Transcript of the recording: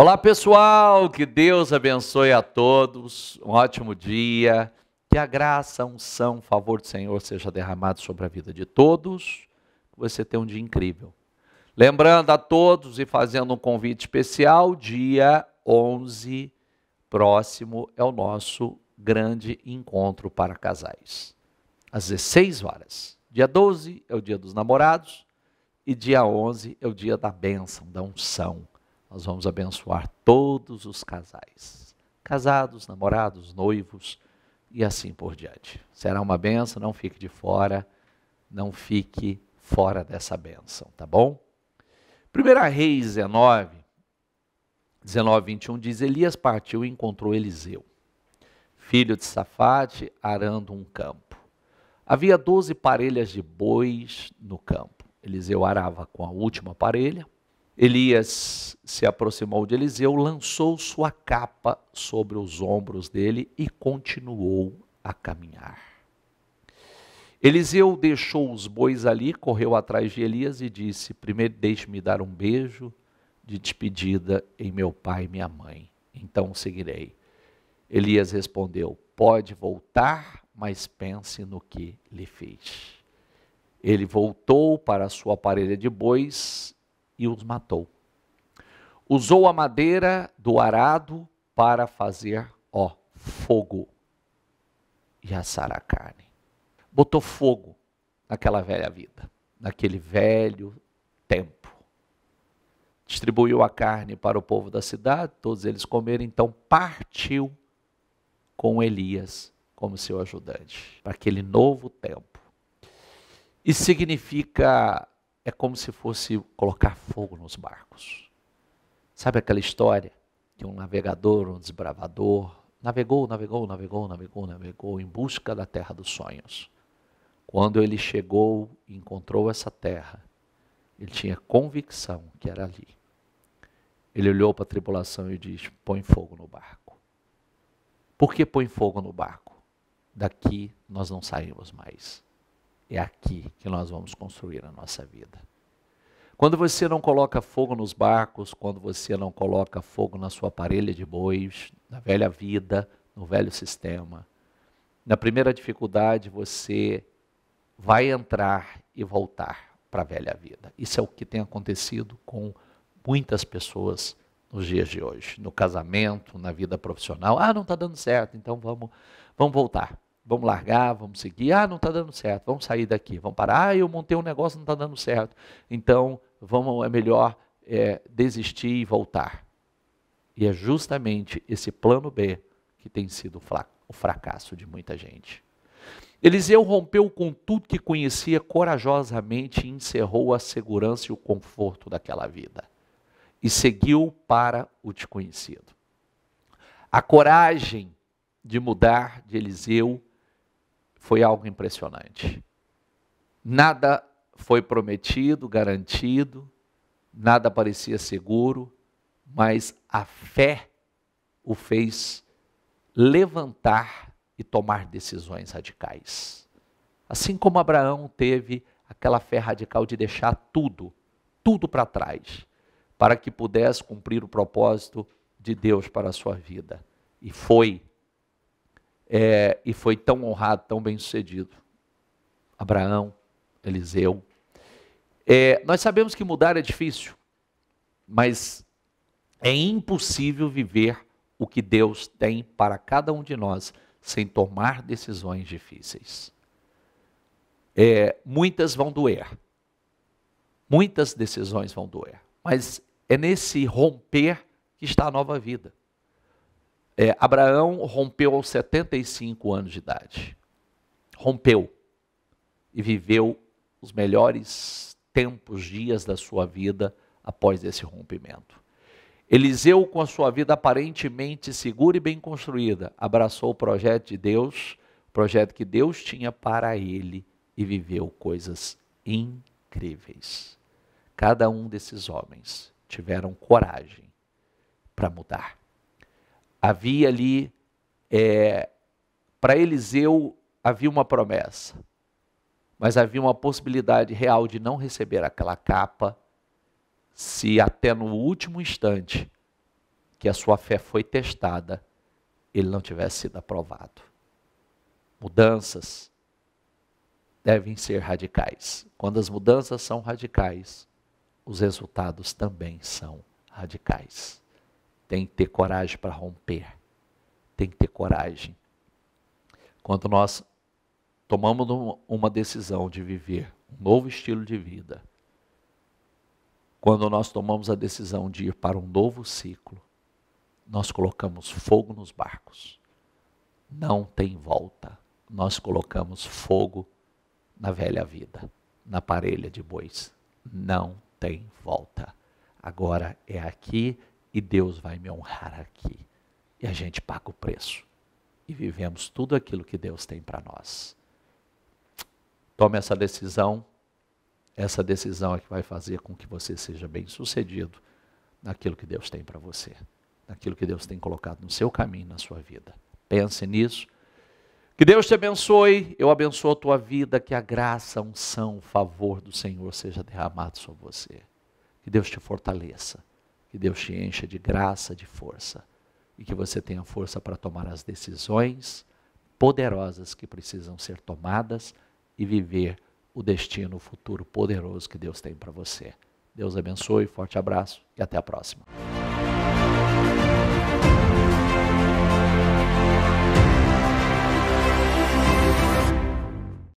Olá pessoal, que Deus abençoe a todos, um ótimo dia, que a graça, a unção, o favor do Senhor seja derramado sobre a vida de todos, que você tenha um dia incrível. Lembrando a todos e fazendo um convite especial, dia 11 próximo é o nosso grande encontro para casais, às 16 horas. Dia 12 é o dia dos namorados e dia 11 é o dia da bênção, da unção nós vamos abençoar todos os casais, casados, namorados, noivos e assim por diante. Será uma benção, não fique de fora, não fique fora dessa benção, tá bom? 1 Reis 19, 19, 21 diz: Elias partiu e encontrou Eliseu, filho de Safate, arando um campo. Havia doze parelhas de bois no campo. Eliseu arava com a última parelha, Elias se aproximou de Eliseu, lançou sua capa sobre os ombros dele e continuou a caminhar. Eliseu deixou os bois ali, correu atrás de Elias e disse: Primeiro, deixe-me dar um beijo de despedida em meu pai e minha mãe. Então seguirei. Elias respondeu: Pode voltar, mas pense no que lhe fiz. Ele voltou para a sua parelha de bois e os matou. Usou a madeira do arado para fazer, ó, fogo e assar a carne. Botou fogo naquela velha vida, naquele velho tempo. Distribuiu a carne para o povo da cidade, todos eles comeram, então partiu com Elias como seu ajudante para aquele novo tempo. Isso significa é como se fosse colocar fogo nos barcos. Sabe aquela história de um navegador, um desbravador, navegou, navegou, navegou, navegou, navegou em busca da terra dos sonhos. Quando ele chegou e encontrou essa terra, ele tinha convicção que era ali. Ele olhou para a tripulação e disse: Põe fogo no barco. Por que põe fogo no barco? Daqui nós não saímos mais. É aqui que nós vamos construir a nossa vida. Quando você não coloca fogo nos barcos, quando você não coloca fogo na sua parelha de bois, na velha vida, no velho sistema, na primeira dificuldade você vai entrar e voltar para a velha vida. Isso é o que tem acontecido com muitas pessoas nos dias de hoje, no casamento, na vida profissional. Ah, não está dando certo, então vamos, vamos voltar. Vamos largar, vamos seguir. Ah, não está dando certo, vamos sair daqui, vamos parar. Ah, eu montei um negócio, não está dando certo. Então, vamos, é melhor é, desistir e voltar. E é justamente esse plano B que tem sido o fracasso de muita gente. Eliseu rompeu com tudo que conhecia corajosamente e encerrou a segurança e o conforto daquela vida. E seguiu para o desconhecido. A coragem de mudar de Eliseu foi algo impressionante. Nada foi prometido, garantido, nada parecia seguro, mas a fé o fez levantar e tomar decisões radicais. Assim como Abraão teve aquela fé radical de deixar tudo, tudo para trás, para que pudesse cumprir o propósito de Deus para a sua vida. E foi é, e foi tão honrado, tão bem sucedido. Abraão, Eliseu. É, nós sabemos que mudar é difícil, mas é impossível viver o que Deus tem para cada um de nós sem tomar decisões difíceis. É, muitas vão doer, muitas decisões vão doer, mas é nesse romper que está a nova vida. É, Abraão rompeu aos 75 anos de idade. Rompeu. E viveu os melhores tempos, dias da sua vida após esse rompimento. Eliseu, com a sua vida aparentemente segura e bem construída, abraçou o projeto de Deus, o projeto que Deus tinha para ele e viveu coisas incríveis. Cada um desses homens tiveram coragem para mudar. Havia ali, é, para Eliseu, havia uma promessa, mas havia uma possibilidade real de não receber aquela capa se até no último instante que a sua fé foi testada, ele não tivesse sido aprovado. Mudanças devem ser radicais. Quando as mudanças são radicais, os resultados também são radicais. Tem que ter coragem para romper. Tem que ter coragem. Quando nós tomamos uma decisão de viver um novo estilo de vida, quando nós tomamos a decisão de ir para um novo ciclo, nós colocamos fogo nos barcos. Não tem volta. Nós colocamos fogo na velha vida, na parelha de bois. Não tem volta. Agora é aqui e Deus vai me honrar aqui. E a gente paga o preço e vivemos tudo aquilo que Deus tem para nós. Tome essa decisão. Essa decisão é que vai fazer com que você seja bem-sucedido naquilo que Deus tem para você, naquilo que Deus tem colocado no seu caminho, na sua vida. Pense nisso. Que Deus te abençoe, eu abençoo a tua vida, que a graça, a unção, o favor do Senhor seja derramado sobre você. Que Deus te fortaleça. Que Deus te encha de graça, de força e que você tenha força para tomar as decisões poderosas que precisam ser tomadas e viver o destino, o futuro poderoso que Deus tem para você. Deus abençoe, forte abraço e até a próxima.